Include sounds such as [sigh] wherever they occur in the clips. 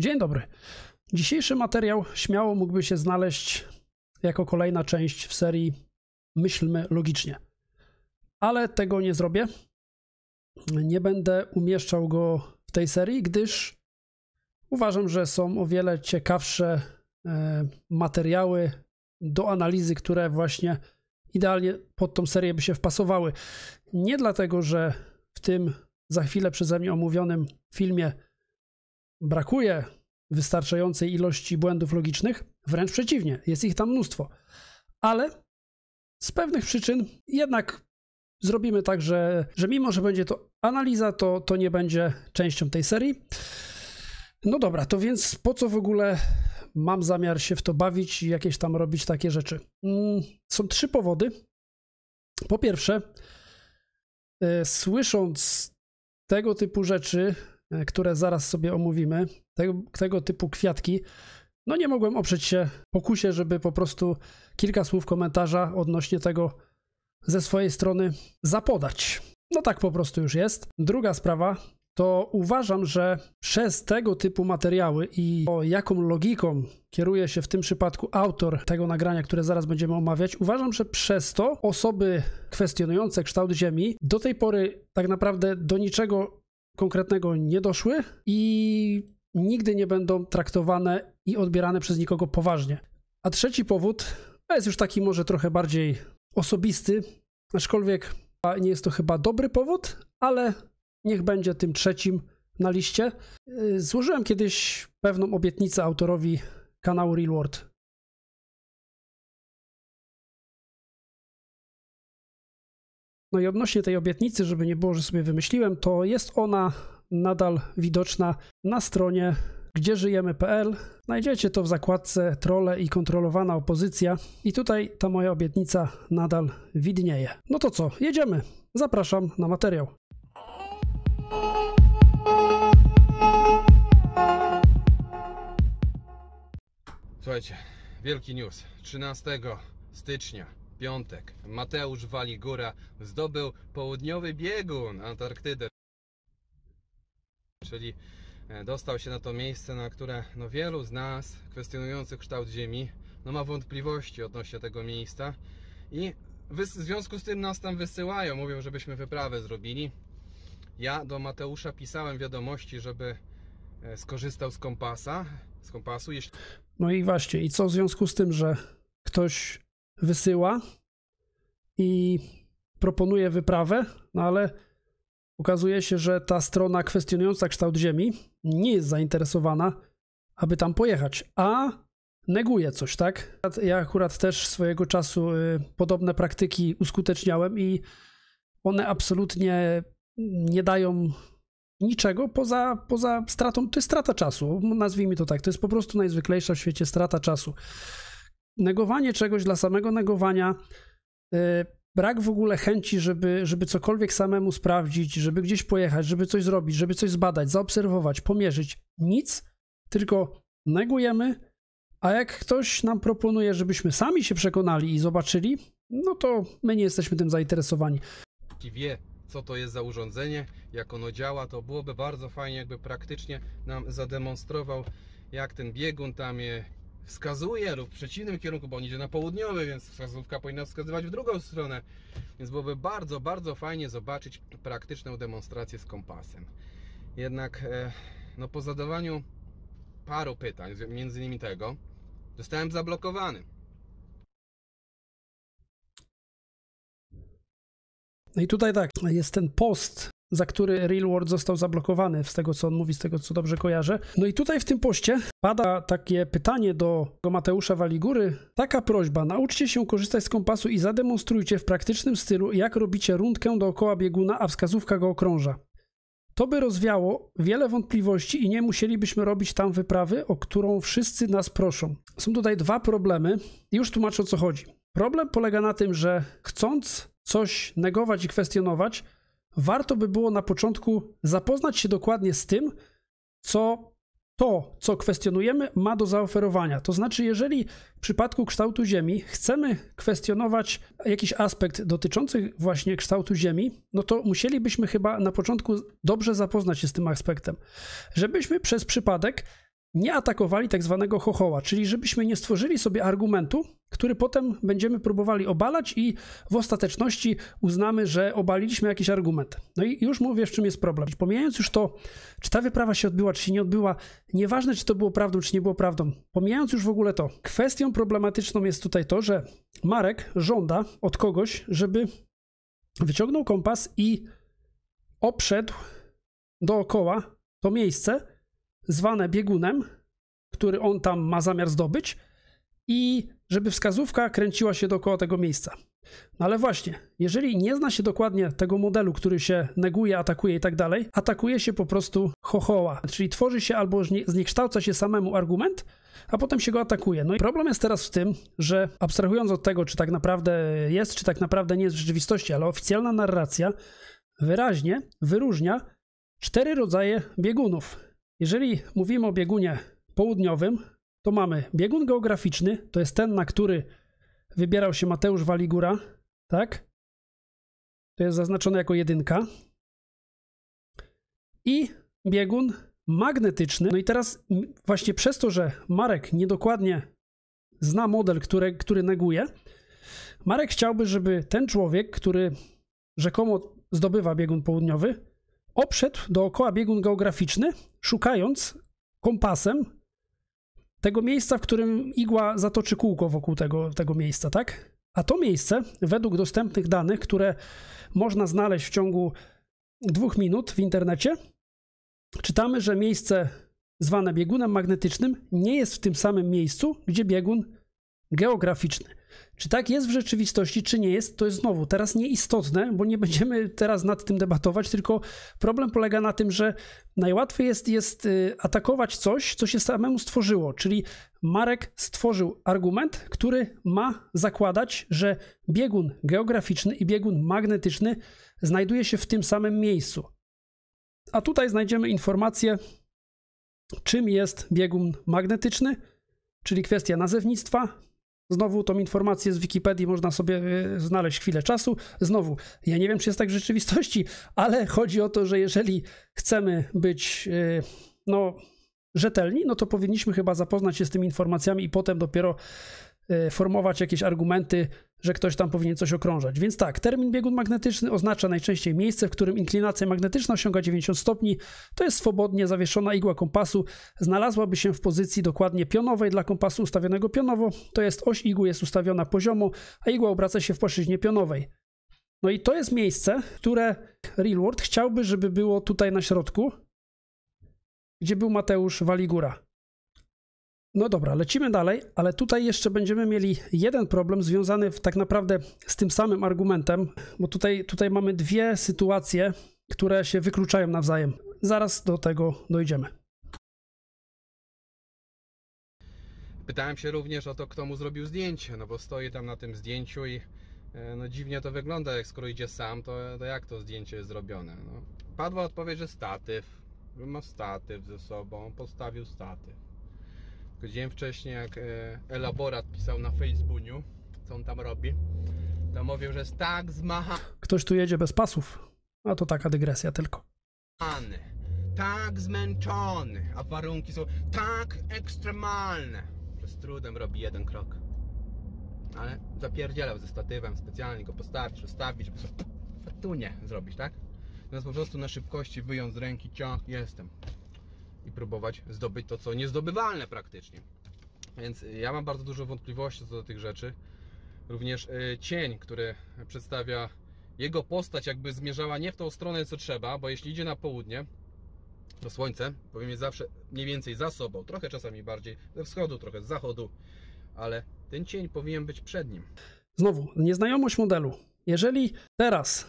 Dzień dobry. Dzisiejszy materiał śmiało mógłby się znaleźć jako kolejna część w serii Myślmy logicznie. Ale tego nie zrobię. Nie będę umieszczał go w tej serii, gdyż uważam, że są o wiele ciekawsze e, materiały do analizy, które właśnie idealnie pod tą serię by się wpasowały. Nie dlatego, że w tym za chwilę przeze mnie omówionym filmie brakuje wystarczającej ilości błędów logicznych, wręcz przeciwnie, jest ich tam mnóstwo. Ale z pewnych przyczyn jednak zrobimy tak, że, że mimo, że będzie to analiza, to, to nie będzie częścią tej serii. No dobra, to więc po co w ogóle mam zamiar się w to bawić i jakieś tam robić takie rzeczy? Mm, są trzy powody. Po pierwsze, y, słysząc tego typu rzeczy, E, które zaraz sobie omówimy, tego, typu kwiatki, no nie mogłem oprzeć się pokusie, żeby po prostu kilka słów komentarza odnośnie tego ze swojej strony zapodać. No tak po prostu już jest. Druga sprawa to uważam, że przez tego typu materiały i o jaką logiką kieruje się w tym przypadku autor tego nagrania, które zaraz będziemy omawiać, uważam, że przez to osoby kwestionujące kształt Ziemi do tej pory tak naprawdę do niczego konkretnego nie doszły i nigdy nie będą traktowane i odbierane przez nikogo poważnie. A trzeci powód jest już taki może trochę bardziej osobisty, aczkolwiek nie jest to chyba dobry powód, ale niech będzie tym trzecim na liście. Yy, złożyłem kiedyś pewną obietnicę autorowi kanału Real World. No i odnośnie tej obietnicy, żeby nie było, że sobie wymyśliłem, to jest ona nadal widoczna na stronie gdzieżyjemy.pl. Znajdziecie to w zakładce Trole i kontrolowana opozycja. I tutaj ta moja obietnica nadal widnieje. No to co, jedziemy. Zapraszam na materiał. Słuchajcie, wielki news. 13 stycznia piątek Mateusz Waligura zdobył południowy biegun Antarktydy, czyli e, dostał się na to miejsce, na które no, wielu z nas kwestionujących kształt Ziemi no, ma wątpliwości odnośnie tego miejsca i w związku z tym nas tam wysyłają, mówią, żebyśmy wyprawę zrobili. Ja do Mateusza pisałem wiadomości, żeby e, skorzystał z kompasa, z kompasu. Jeśli... No i właśnie, i co w związku z tym, że ktoś wysyła i proponuje wyprawę, no ale okazuje się, że ta strona kwestionująca kształt Ziemi nie jest zainteresowana, aby tam pojechać, a neguje coś, tak? Ja akurat też swojego czasu y, podobne praktyki uskuteczniałem i one absolutnie nie dają niczego poza, poza stratą. To jest strata czasu, nazwijmy to tak. To jest po prostu najzwyklejsza w świecie strata czasu negowanie czegoś dla samego negowania, e, brak w ogóle chęci, żeby, żeby cokolwiek samemu sprawdzić, żeby gdzieś pojechać, żeby coś zrobić, żeby coś zbadać, zaobserwować, pomierzyć. Nic, tylko negujemy, a jak ktoś nam proponuje, żebyśmy sami się przekonali i zobaczyli, no to my nie jesteśmy tym zainteresowani. Wie, co to jest za urządzenie, jak ono działa, to byłoby bardzo fajnie, jakby praktycznie nam zademonstrował, jak ten biegun tam je wskazuje lub w przeciwnym kierunku, bo on idzie na południowy, więc wskazówka powinna wskazywać w drugą stronę. Więc byłoby bardzo, bardzo fajnie zobaczyć praktyczną demonstrację z kompasem. Jednak e, no, po zadawaniu paru pytań, między innymi tego, zostałem zablokowany. No i tutaj tak, jest ten post za który Real World został zablokowany, z tego co on mówi, z tego co dobrze kojarzę. No i tutaj w tym poście pada takie pytanie do Mateusza Waligury. Taka prośba, nauczcie się korzystać z kompasu i zademonstrujcie w praktycznym stylu, jak robicie rundkę dookoła bieguna, a wskazówka go okrąża. To by rozwiało wiele wątpliwości i nie musielibyśmy robić tam wyprawy, o którą wszyscy nas proszą. Są tutaj dwa problemy. Już tłumaczę o co chodzi. Problem polega na tym, że chcąc coś negować i kwestionować, warto by było na początku zapoznać się dokładnie z tym, co to, co kwestionujemy, ma do zaoferowania. To znaczy, jeżeli w przypadku kształtu Ziemi chcemy kwestionować jakiś aspekt dotyczący właśnie kształtu Ziemi, no to musielibyśmy chyba na początku dobrze zapoznać się z tym aspektem, żebyśmy przez przypadek nie atakowali tak zwanego chochoła, czyli żebyśmy nie stworzyli sobie argumentu, który potem będziemy próbowali obalać i w ostateczności uznamy, że obaliliśmy jakiś argument. No i już mówię, w czym jest problem. Pomijając już to, czy ta wyprawa się odbyła, czy się nie odbyła, nieważne, czy to było prawdą, czy nie było prawdą, pomijając już w ogóle to, kwestią problematyczną jest tutaj to, że Marek żąda od kogoś, żeby wyciągnął kompas i obszedł dookoła to miejsce, zwane biegunem, który on tam ma zamiar zdobyć i żeby wskazówka kręciła się dookoła tego miejsca. No ale właśnie, jeżeli nie zna się dokładnie tego modelu, który się neguje, atakuje i tak dalej, atakuje się po prostu chochoła, czyli tworzy się albo zniekształca się samemu argument, a potem się go atakuje. No i problem jest teraz w tym, że abstrahując od tego, czy tak naprawdę jest, czy tak naprawdę nie jest w rzeczywistości, ale oficjalna narracja wyraźnie wyróżnia cztery rodzaje biegunów. Jeżeli mówimy o biegunie południowym, to mamy biegun geograficzny, to jest ten, na który wybierał się Mateusz Waligura, tak? To jest zaznaczone jako jedynka. I biegun magnetyczny. No i teraz właśnie przez to, że Marek niedokładnie zna model, który, który neguje, Marek chciałby, żeby ten człowiek, który rzekomo zdobywa biegun południowy, obszedł dookoła biegun geograficzny, szukając kompasem tego miejsca, w którym igła zatoczy kółko wokół tego, tego miejsca, tak? A to miejsce, według dostępnych danych, które można znaleźć w ciągu dwóch minut w internecie, czytamy, że miejsce zwane biegunem magnetycznym nie jest w tym samym miejscu, gdzie biegun geograficzny. Czy tak jest w rzeczywistości, czy nie jest, to jest znowu teraz nieistotne, bo nie będziemy teraz nad tym debatować, tylko problem polega na tym, że najłatwiej jest, jest y, atakować coś, co się samemu stworzyło. Czyli Marek stworzył argument, który ma zakładać, że biegun geograficzny i biegun magnetyczny znajduje się w tym samym miejscu. A tutaj znajdziemy informację, czym jest biegun magnetyczny, czyli kwestia nazewnictwa, Znowu tą informację z Wikipedii można sobie e, znaleźć chwilę czasu. Znowu, ja nie wiem, czy jest tak w rzeczywistości, ale chodzi o to, że jeżeli chcemy być e, no, rzetelni, no to powinniśmy chyba zapoznać się z tymi informacjami i potem dopiero e, formować jakieś argumenty że ktoś tam powinien coś okrążać. Więc tak, termin biegun magnetyczny oznacza najczęściej miejsce, w którym inklinacja magnetyczna osiąga 90 stopni. To jest swobodnie zawieszona igła kompasu. Znalazłaby się w pozycji dokładnie pionowej dla kompasu ustawionego pionowo, to jest oś igły jest ustawiona poziomo, a igła obraca się w płaszczyźnie pionowej. No i to jest miejsce, które Realworld chciałby, żeby było tutaj na środku, gdzie był Mateusz Waligura. No dobra, lecimy dalej, ale tutaj jeszcze będziemy mieli jeden problem związany w, tak naprawdę z tym samym argumentem, bo tutaj, tutaj mamy dwie sytuacje, które się wykluczają nawzajem. Zaraz do tego dojdziemy. Pytałem się również o to, kto mu zrobił zdjęcie, no bo stoi tam na tym zdjęciu i e, no dziwnie to wygląda, jak skoro idzie sam, to, to jak to zdjęcie jest zrobione? No. Padła odpowiedź, że statyw, ma statyw ze sobą, postawił statyw. Tylko dzień wcześniej, jak e, Elaborat pisał na Facebooku, co on tam robi, to mówił, że jest tak zmachany. Ktoś tu jedzie bez pasów. A to taka dygresja tylko. Tak zmęczony, a warunki są tak ekstremalne, że z trudem robi jeden krok. Ale zapierdzielał ze statywem, specjalnie go postawić, ustawić, żeby sobie tu nie zrobić, tak? Teraz po prostu na szybkości wyjąć z ręki ciąg, jestem i próbować zdobyć to, co niezdobywalne praktycznie. Więc y, ja mam bardzo dużo wątpliwości co do tych rzeczy. Również y, cień, który przedstawia jego postać, jakby zmierzała nie w tą stronę, co trzeba, bo jeśli idzie na południe, to słońce powinien mieć zawsze mniej więcej za sobą, trochę czasami bardziej ze wschodu, trochę z zachodu, ale ten cień powinien być przed nim. Znowu, nieznajomość modelu. Jeżeli teraz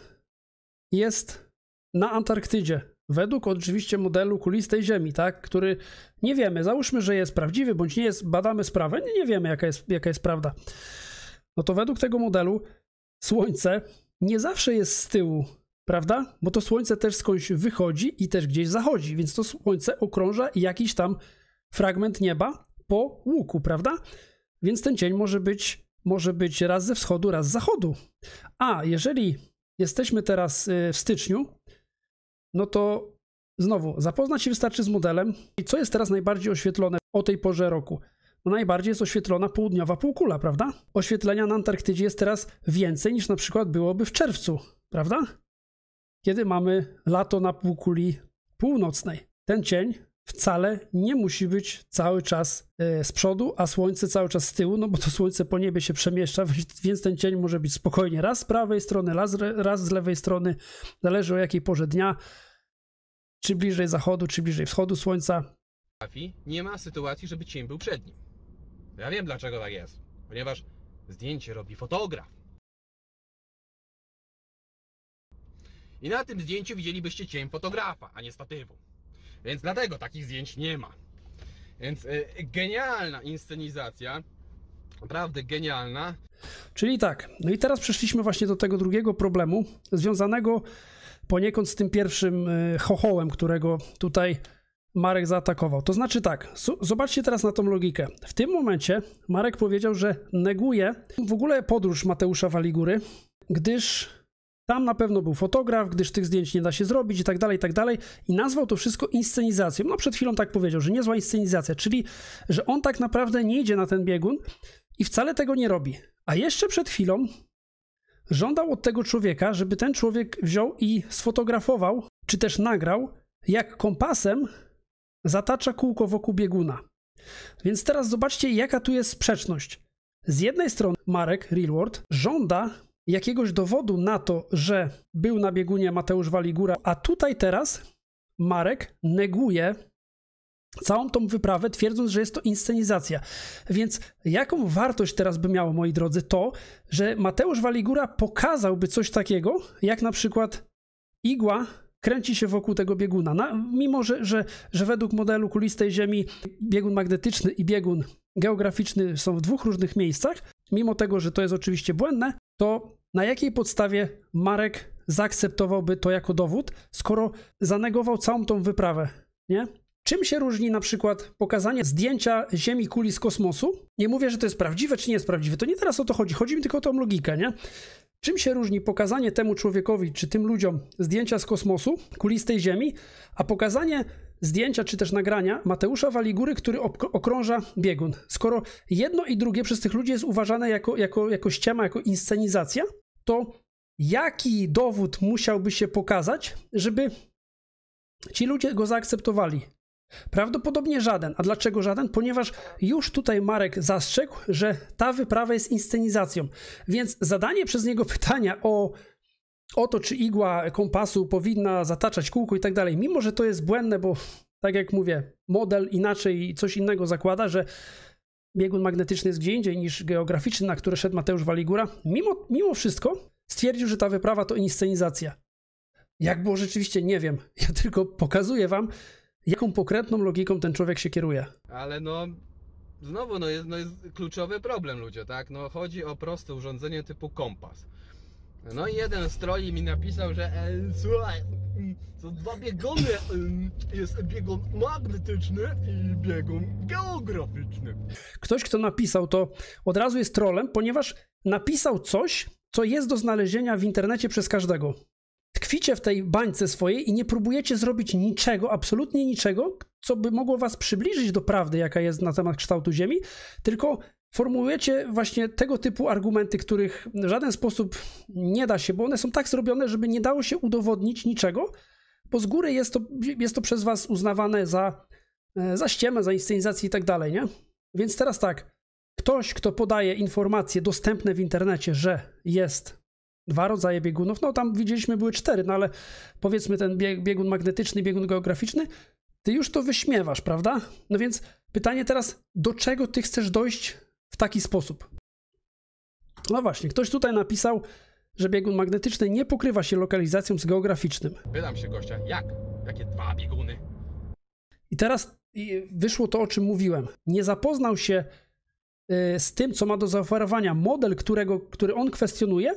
jest na Antarktydzie według oczywiście modelu kulistej Ziemi, tak, który nie wiemy, załóżmy, że jest prawdziwy, bądź nie jest, badamy sprawę, nie, nie wiemy, jaka jest, jaka jest prawda. No to według tego modelu Słońce nie zawsze jest z tyłu, prawda? Bo to Słońce też skądś wychodzi i też gdzieś zachodzi, więc to Słońce okrąża jakiś tam fragment nieba po łuku, prawda? Więc ten cień może być, może być raz ze wschodu, raz z zachodu. A jeżeli jesteśmy teraz y, w styczniu, no to znowu zapoznać się wystarczy z modelem. I co jest teraz najbardziej oświetlone o tej porze roku? No najbardziej jest oświetlona południowa półkula, prawda? Oświetlenia na Antarktydzie jest teraz więcej niż na przykład byłoby w czerwcu, prawda? Kiedy mamy lato na półkuli północnej. Ten cień wcale nie musi być cały czas e, z przodu, a słońce cały czas z tyłu, no bo to słońce po niebie się przemieszcza, [laughs] więc ten cień może być spokojnie raz z prawej strony, raz, z lewej strony, zależy o jakiej porze dnia, czy bliżej zachodu, czy bliżej wschodu słońca. Nie ma sytuacji, żeby cień był przed nim. Ja wiem dlaczego tak jest, ponieważ zdjęcie robi fotograf. I na tym zdjęciu widzielibyście cień fotografa, a nie statywu. Więc dlatego takich zdjęć nie ma. Więc y, genialna inscenizacja, naprawdę genialna. Czyli tak, no i teraz przeszliśmy właśnie do tego drugiego problemu, związanego poniekąd z tym pierwszym y, chochołem, którego tutaj Marek zaatakował. To znaczy tak, zobaczcie teraz na tą logikę. W tym momencie Marek powiedział, że neguje w ogóle podróż Mateusza Waligury, gdyż tam na pewno był fotograf, gdyż tych zdjęć nie da się zrobić i tak dalej, i tak dalej. I nazwał to wszystko inscenizacją. No przed chwilą tak powiedział, że niezła inscenizacja, czyli że on tak naprawdę nie idzie na ten biegun i wcale tego nie robi. A jeszcze przed chwilą żądał od tego człowieka, żeby ten człowiek wziął i sfotografował, czy też nagrał, jak kompasem zatacza kółko wokół bieguna. Więc teraz zobaczcie, jaka tu jest sprzeczność. Z jednej strony Marek Realward żąda jakiegoś dowodu na to, że był na biegunie Mateusz Waligura, a tutaj teraz Marek neguje całą tą wyprawę, twierdząc, że jest to inscenizacja. Więc jaką wartość teraz by miało, moi drodzy, to, że Mateusz Waligura pokazałby coś takiego, jak na przykład igła kręci się wokół tego bieguna. Na, mimo, że, że, że według modelu kulistej Ziemi biegun magnetyczny i biegun geograficzny są w dwóch różnych miejscach, mimo tego, że to jest oczywiście błędne, to na jakiej podstawie Marek zaakceptowałby to jako dowód, skoro zanegował całą tą wyprawę, nie? Czym się różni na przykład pokazanie zdjęcia Ziemi kuli z kosmosu? Nie mówię, że to jest prawdziwe czy nie jest prawdziwe, to nie teraz o to chodzi, chodzi mi tylko o tą logikę, nie? Czym się różni pokazanie temu człowiekowi czy tym ludziom zdjęcia z kosmosu, kulistej Ziemi, a pokazanie zdjęcia czy też nagrania Mateusza Waligury, który okrąża biegun. Skoro jedno i drugie przez tych ludzi jest uważane jako, jako, jako ściema, jako inscenizacja, to jaki dowód musiałby się pokazać, żeby ci ludzie go zaakceptowali? Prawdopodobnie żaden. A dlaczego żaden? Ponieważ już tutaj Marek zastrzegł, że ta wyprawa jest inscenizacją. Więc zadanie przez niego pytania o o to, czy igła kompasu powinna zataczać kółko i tak dalej, mimo że to jest błędne, bo tak jak mówię, model inaczej, coś innego zakłada, że biegun magnetyczny jest gdzie indziej niż geograficzny, na który szedł Mateusz Waligura, mimo, mimo wszystko stwierdził, że ta wyprawa to inscenizacja. Jak było rzeczywiście, nie wiem. [laughs] Ja tylko pokazuję wam, jaką pokrętną logiką ten człowiek się kieruje. Ale no, znowu no jest, no jest kluczowy problem ludzie, tak? No chodzi o proste urządzenie typu kompas. No i jeden z troli mi napisał, że e, słuchaj, są mm, dwa biegony, mm, Jest biegun magnetyczny i biegun geograficzny. Ktoś, kto napisał to, od razu jest trolem, ponieważ napisał coś, co jest do znalezienia w internecie przez każdego. Tkwicie w tej bańce swojej i nie próbujecie zrobić niczego, absolutnie niczego, co by mogło was przybliżyć do prawdy, jaka jest na temat kształtu Ziemi, tylko formułujecie właśnie tego typu argumenty, których w żaden sposób nie da się, bo one są tak zrobione, żeby nie dało się udowodnić niczego, bo z góry jest to, jest to przez was uznawane za, e, za ściemę, za inscenizację i tak dalej, nie? Więc teraz tak, ktoś, kto podaje informacje dostępne w internecie, że jest dwa rodzaje biegunów, no tam widzieliśmy były cztery, no ale powiedzmy ten biegun magnetyczny, biegun geograficzny, ty już to wyśmiewasz, prawda? No więc pytanie teraz, do czego ty chcesz dojść w taki sposób. No właśnie, ktoś tutaj napisał, że biegun magnetyczny nie pokrywa się lokalizacją z geograficznym. Pytam się gościa, jak? Jakie dwa bieguny? I teraz wyszło to, o czym mówiłem. Nie zapoznał się y, z tym, co ma do zaoferowania model, którego, który on kwestionuje,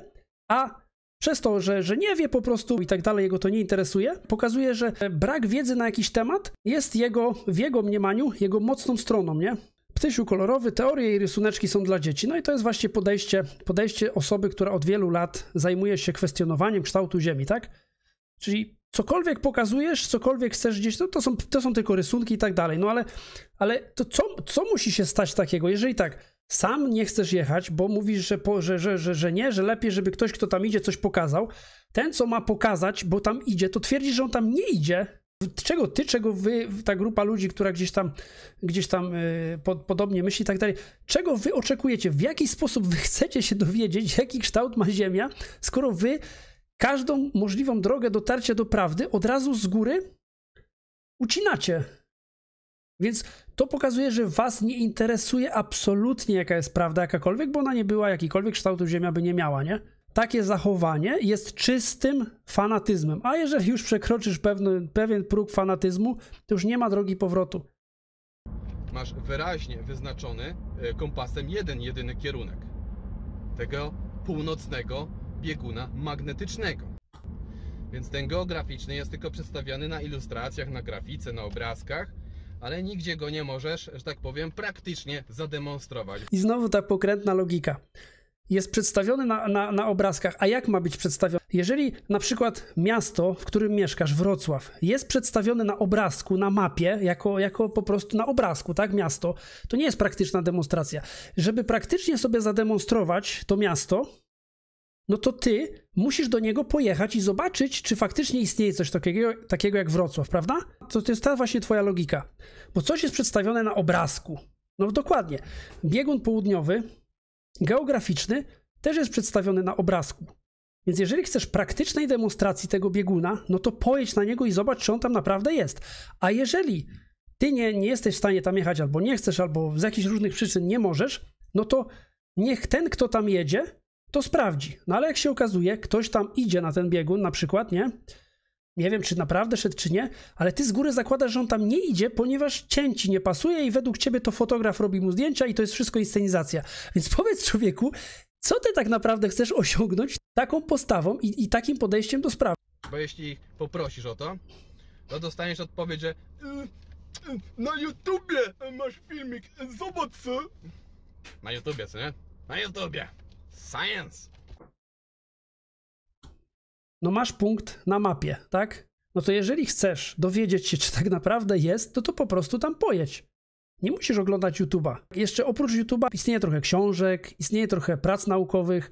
a przez to, że, że nie wie po prostu i tak dalej, jego to nie interesuje, pokazuje, że brak wiedzy na jakiś temat jest jego, w jego mniemaniu, jego mocną stroną, nie? Ptysiu kolorowy, teorie i rysuneczki są dla dzieci. No i to jest właśnie podejście, podejście osoby, która od wielu lat zajmuje się kwestionowaniem kształtu Ziemi, tak? Czyli cokolwiek pokazujesz, cokolwiek chcesz gdzieś, no to są, to są tylko rysunki i tak dalej. No ale, ale to co, co musi się stać takiego, jeżeli tak sam nie chcesz jechać, bo mówisz, że, po, że, że, że, że nie, że lepiej, żeby ktoś, kto tam idzie, coś pokazał. Ten, co ma pokazać, bo tam idzie, to twierdzi, że on tam nie idzie, czego ty, czego wy, ta grupa ludzi, która gdzieś tam, gdzieś tam y, po, podobnie myśli i tak dalej, czego wy oczekujecie, w jaki sposób wy chcecie się dowiedzieć, [laughs] jaki kształt ma Ziemia, skoro wy każdą możliwą drogę dotarcia do prawdy od razu z góry ucinacie. Więc to pokazuje, że was nie interesuje absolutnie jaka jest prawda jakakolwiek, bo ona nie była, jakikolwiek kształtu Ziemia by nie miała, nie? takie zachowanie jest czystym fanatyzmem. A jeżeli już przekroczysz pewien, pewien próg fanatyzmu, to już nie ma drogi powrotu. Masz wyraźnie wyznaczony e, kompasem jeden jedyny kierunek tego północnego bieguna magnetycznego. Więc ten geograficzny jest tylko przedstawiany na ilustracjach, na grafice, na obrazkach, ale nigdzie go nie możesz, że tak powiem, praktycznie zademonstrować. I znowu ta pokrętna logika jest przedstawiony na, na, na obrazkach, a jak ma być przedstawiony? Jeżeli na przykład miasto, w którym mieszkasz, Wrocław, jest przedstawione na obrazku, na mapie, jako, jako po prostu na obrazku, tak, miasto, to nie jest praktyczna demonstracja. Żeby praktycznie sobie zademonstrować to miasto, no to ty musisz do niego pojechać i zobaczyć, czy faktycznie istnieje coś takiego, takiego jak Wrocław, prawda? To, to jest ta właśnie twoja logika. Bo coś jest przedstawione na obrazku. No dokładnie. Biegun południowy geograficzny też jest przedstawiony na obrazku. Więc jeżeli chcesz praktycznej demonstracji tego bieguna, no to pojedź na niego i zobacz, czy on tam naprawdę jest. A jeżeli ty nie, nie jesteś w stanie tam jechać, albo nie chcesz, albo z jakichś różnych przyczyn nie możesz, no to niech ten, kto tam jedzie, to sprawdzi. No ale jak się okazuje, ktoś tam idzie na ten biegun, na przykład, nie? nie wiem, czy naprawdę szedł, czy nie, ale ty z góry zakładasz, że on tam nie idzie, ponieważ cięci nie pasuje i według ciebie to fotograf robi mu zdjęcia i to jest wszystko inscenizacja. Więc [laughs] powiedz człowieku, co ty tak naprawdę chcesz osiągnąć taką postawą i, i takim podejściem do sprawy? Bo jeśli poprosisz o to, to dostaniesz odpowiedź, że y, y, na YouTubie masz filmik, zobacz co. Na YouTubie, co nie? Na YouTubie. Science no masz punkt na mapie, tak? No to jeżeli chcesz dowiedzieć się, czy tak naprawdę jest, to to po prostu tam pojedź. Nie musisz oglądać YouTube'a. Jeszcze oprócz YouTube'a istnieje trochę książek, istnieje trochę prac naukowych.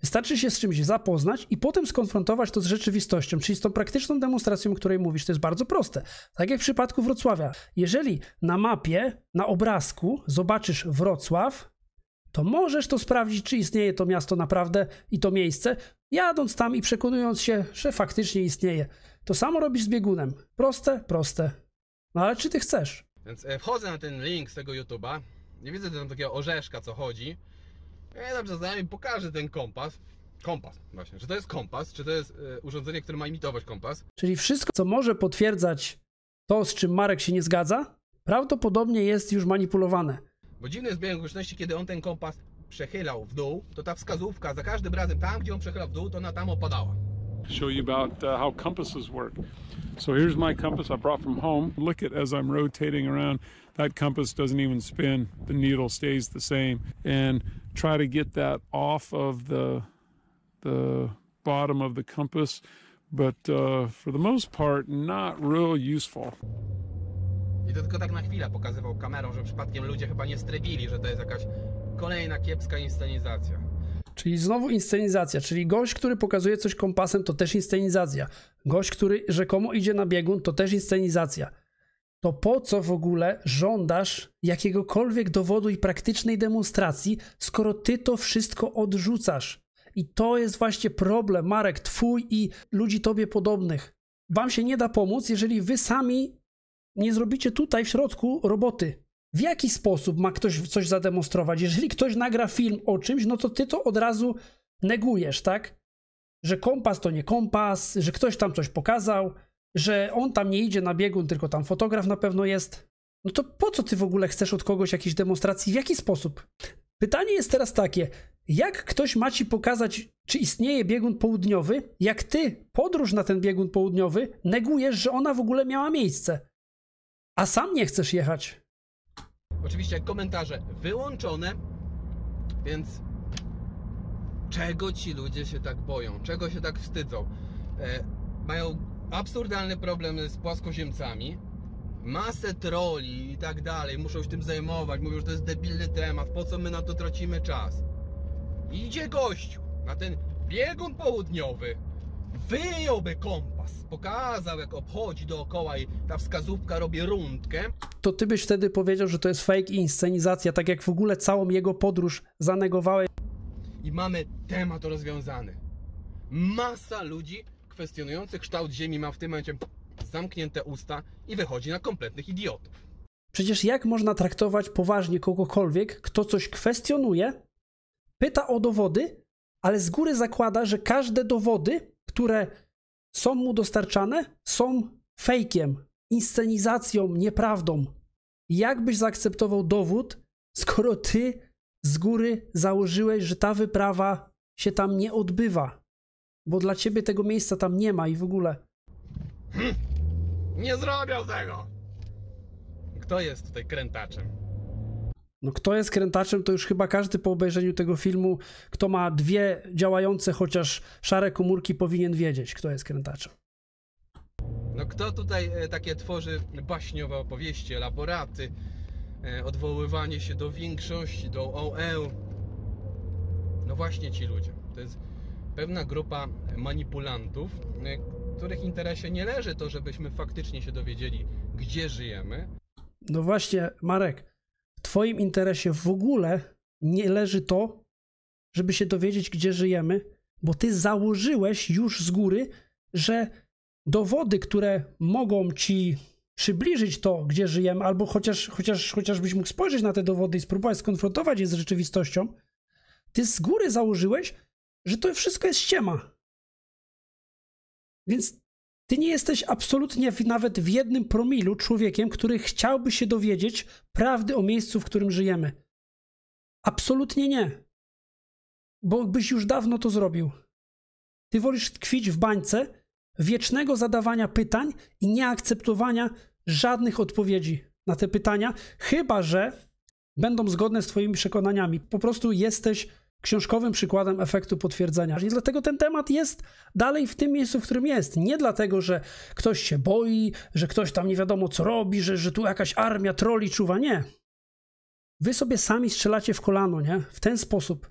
Wystarczy się z czymś zapoznać i potem skonfrontować to z rzeczywistością, czyli z tą praktyczną demonstracją, o której mówisz. To jest bardzo proste. Tak jak w przypadku Wrocławia. Jeżeli na mapie, na obrazku zobaczysz Wrocław, to możesz to sprawdzić, czy istnieje to miasto naprawdę i to miejsce, jadąc tam i przekonując się, że faktycznie istnieje. To samo robisz z biegunem. Proste, proste. No ale czy ty chcesz? Więc e, wchodzę na ten link z tego YouTube'a. Nie widzę tam takiego orzeszka, co chodzi. Ja e, dobrze znajomym pokażę ten kompas. Kompas, właśnie. Czy to jest kompas, czy to jest e, urządzenie, które ma imitować kompas? Czyli wszystko, co może potwierdzać to, z czym Marek się nie zgadza, prawdopodobnie jest już manipulowane. Bo dziwne jest bieg kiedy on ten kompas przechylał w dół, to ta wskazówka za każdym razem tam, gdzie on przechylał w dół, to ona tam opadała. Show you about uh, how compasses work. So here's my compass I brought from home. Look at as I'm rotating around, that compass doesn't even spin. The needle stays the same. And try to get that off of the the bottom of the compass, but uh, for the most part, not real useful. I to tylko tak na chwilę pokazywał kamerą, że przypadkiem ludzie chyba nie strebili, że to jest jakaś Kolejna kiepska inscenizacja. Czyli znowu inscenizacja, czyli gość, który pokazuje coś kompasem, to też inscenizacja. Gość, który rzekomo idzie na biegun, to też inscenizacja. To po co w ogóle żądasz jakiegokolwiek dowodu i praktycznej demonstracji, skoro ty to wszystko odrzucasz? I to jest właśnie problem, Marek, twój i ludzi tobie podobnych. Wam się nie da pomóc, jeżeli wy sami nie zrobicie tutaj w środku roboty w jaki sposób ma ktoś coś zademonstrować. Jeżeli ktoś nagra film o czymś, no to ty to od razu negujesz, tak? Że kompas to nie kompas, że ktoś tam coś pokazał, że on tam nie idzie na biegun, tylko tam fotograf na pewno jest. No to po co ty w ogóle chcesz od kogoś jakiejś demonstracji? W jaki sposób? Pytanie jest teraz takie: jak ktoś ma ci pokazać, czy istnieje biegun południowy, jak ty podróż na ten biegun południowy negujesz, że ona w ogóle miała miejsce, a sam nie chcesz jechać? Oczywiście komentarze wyłączone, więc czego ci ludzie się tak boją? Czego się tak wstydzą? E, mają absurdalny problem z płaskoziemcami, masę troli i tak dalej, muszą się tym zajmować, mówią, że to jest debilny temat, po co my na to tracimy czas? Idzie gościu na ten biegun południowy, wyjąłby kompas, pokazał jak obchodzi dookoła i ta wskazówka robi rundkę, to ty byś wtedy powiedział, że to jest fake i inscenizacja, tak jak w ogóle całą jego podróż zanegowałeś. I mamy temat rozwiązany. Masa ludzi kwestionujących kształt Ziemi ma w tym momencie zamknięte usta i wychodzi na kompletnych idiotów. Przecież jak można traktować poważnie kogokolwiek, kto coś kwestionuje, pyta o dowody, ale z góry zakłada, że każde dowody które są mu dostarczane, są fejkiem, inscenizacją, nieprawdą. Jak byś zaakceptował dowód, skoro ty z góry założyłeś, że ta wyprawa się tam nie odbywa? Bo dla ciebie tego miejsca tam nie ma i w ogóle. Hm. Nie zrobił tego! Kto jest tutaj krętaczem? No kto jest krętaczem, to już chyba każdy po obejrzeniu tego filmu, kto ma dwie działające chociaż szare komórki, powinien wiedzieć, kto jest krętaczem. No kto tutaj e, takie tworzy baśniowe opowieści, elaboraty, e, odwoływanie się do większości, do OE? No właśnie ci ludzie. To jest pewna grupa manipulantów, e, których interesie nie leży to, żebyśmy faktycznie się dowiedzieli, gdzie żyjemy. No właśnie, Marek, Twoim interesie w ogóle nie leży to, żeby się dowiedzieć, gdzie żyjemy, bo Ty założyłeś już z góry, że dowody, które mogą Ci przybliżyć to, gdzie żyjemy, albo chociaż, chociaż, chociażbyś mógł spojrzeć na te dowody i spróbować skonfrontować je z rzeczywistością, Ty z góry założyłeś, że to wszystko jest ściema. Więc ty nie jesteś absolutnie nawet w jednym promilu człowiekiem, który chciałby się dowiedzieć prawdy o miejscu, w którym żyjemy. Absolutnie nie. Bo byś już dawno to zrobił. Ty wolisz tkwić w bańce wiecznego zadawania pytań i nieakceptowania żadnych odpowiedzi na te pytania, chyba że będą zgodne z Twoimi przekonaniami. Po prostu jesteś książkowym przykładem efektu potwierdzenia. I dlatego ten temat jest dalej w tym miejscu, w którym jest. Nie dlatego, że ktoś się boi, że ktoś tam nie wiadomo co robi, że, że tu jakaś armia troli czuwa. Nie. Wy sobie sami strzelacie w kolano, nie? W ten sposób.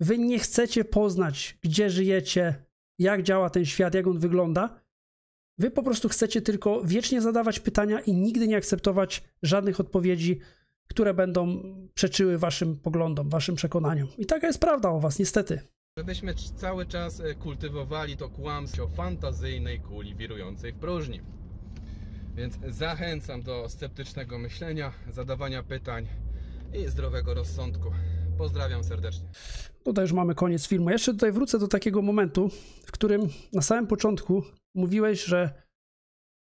Wy nie chcecie poznać, gdzie żyjecie, jak działa ten świat, jak on wygląda. Wy po prostu chcecie tylko wiecznie zadawać pytania i nigdy nie akceptować żadnych odpowiedzi, które będą przeczyły waszym poglądom, waszym przekonaniom. I taka jest prawda o was, niestety. Żebyśmy cały czas e, kultywowali to kłamstwo fantazyjnej kuli wirującej w próżni. Więc zachęcam do sceptycznego myślenia, zadawania pytań i zdrowego rozsądku. Pozdrawiam serdecznie. Tutaj już mamy koniec filmu. Jeszcze tutaj wrócę do takiego momentu, w którym na samym początku mówiłeś, że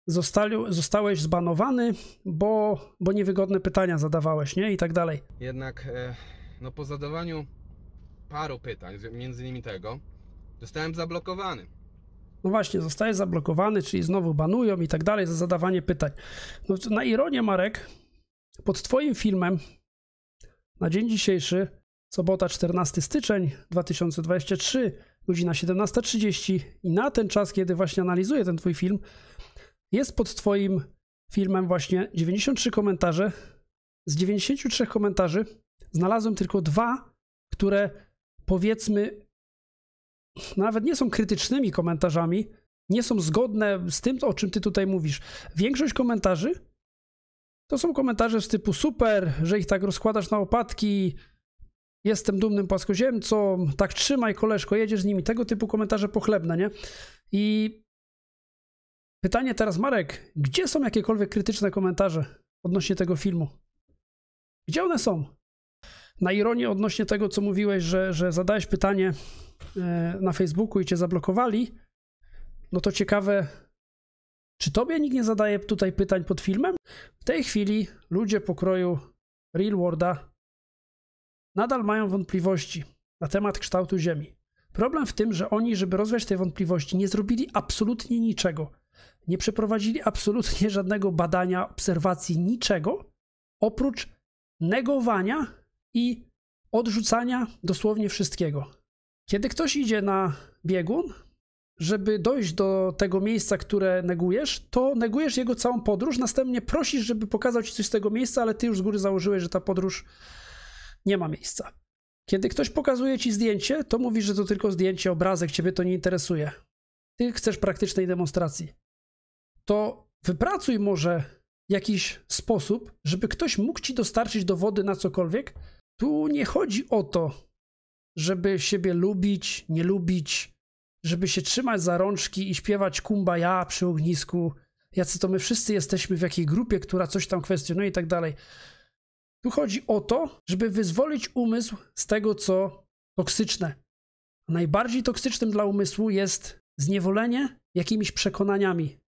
zostali, zostałeś zbanowany, bo, bo niewygodne pytania zadawałeś, nie? I tak dalej. Jednak e, no po zadawaniu paru pytań, między innymi tego, zostałem zablokowany. No właśnie, zostałeś zablokowany, czyli znowu banują i tak dalej za zadawanie pytań. No, na ironię, Marek, pod Twoim filmem na dzień dzisiejszy, sobota 14 styczeń 2023, godzina 17.30 i na ten czas, kiedy właśnie analizuję ten Twój film, jest pod Twoim filmem właśnie 93 komentarze. Z 93 komentarzy znalazłem tylko dwa, które powiedzmy nawet nie są krytycznymi komentarzami, nie są zgodne z tym, o czym Ty tutaj mówisz. Większość komentarzy to są komentarze z typu super, że ich tak rozkładasz na opadki, jestem dumnym płaskoziemcą, tak trzymaj koleżko, jedziesz z nimi. Tego typu komentarze pochlebne, nie? I Pytanie teraz, Marek, gdzie są jakiekolwiek krytyczne komentarze odnośnie tego filmu? Gdzie one są? Na ironię odnośnie tego, co mówiłeś, że, że zadałeś pytanie e, na Facebooku i cię zablokowali, no to ciekawe, czy tobie nikt nie zadaje tutaj pytań pod filmem? W tej chwili ludzie pokroju Real Worlda nadal mają wątpliwości na temat kształtu Ziemi. Problem w tym, że oni, żeby rozwiać te wątpliwości, nie zrobili absolutnie niczego nie przeprowadzili absolutnie [laughs] żadnego badania, obserwacji, niczego oprócz negowania i odrzucania dosłownie wszystkiego. Kiedy ktoś idzie na biegun, żeby dojść do tego miejsca, które negujesz, to negujesz jego całą podróż, następnie prosisz, żeby pokazał ci coś z tego miejsca, ale ty już z góry założyłeś, że ta podróż nie ma miejsca. Kiedy ktoś pokazuje ci zdjęcie, to mówisz, że to tylko zdjęcie, obrazek, ciebie to nie interesuje. Ty chcesz praktycznej demonstracji to wypracuj może jakiś sposób, żeby ktoś mógł ci dostarczyć dowody na cokolwiek. Tu nie chodzi o to, żeby siebie lubić, nie lubić, żeby się trzymać za rączki i śpiewać kumbaya przy ognisku. Jacy to my wszyscy jesteśmy w jakiej grupie, która coś tam kwestionuje i tak dalej. Tu chodzi o to, żeby wyzwolić umysł z tego, co toksyczne. Najbardziej toksycznym dla umysłu jest zniewolenie jakimiś przekonaniami,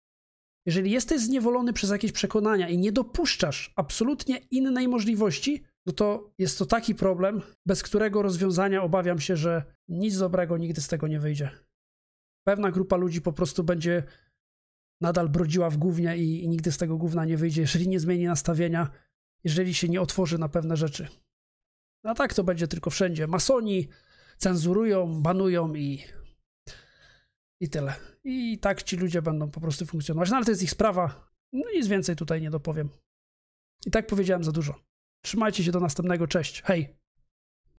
jeżeli jesteś zniewolony przez jakieś przekonania i nie dopuszczasz absolutnie innej możliwości, no to jest to taki problem, bez którego rozwiązania obawiam się, że nic dobrego nigdy z tego nie wyjdzie. Pewna grupa ludzi po prostu będzie nadal brodziła w gównie i, i nigdy z tego gówna nie wyjdzie, jeżeli nie zmieni nastawienia, jeżeli się nie otworzy na pewne rzeczy. A tak to będzie tylko wszędzie. Masoni cenzurują, banują i i tyle. I tak ci ludzie będą po prostu funkcjonować. No ale to jest ich sprawa. No nic więcej tutaj nie dopowiem. I tak powiedziałem za dużo. Trzymajcie się do następnego. Cześć. Hej.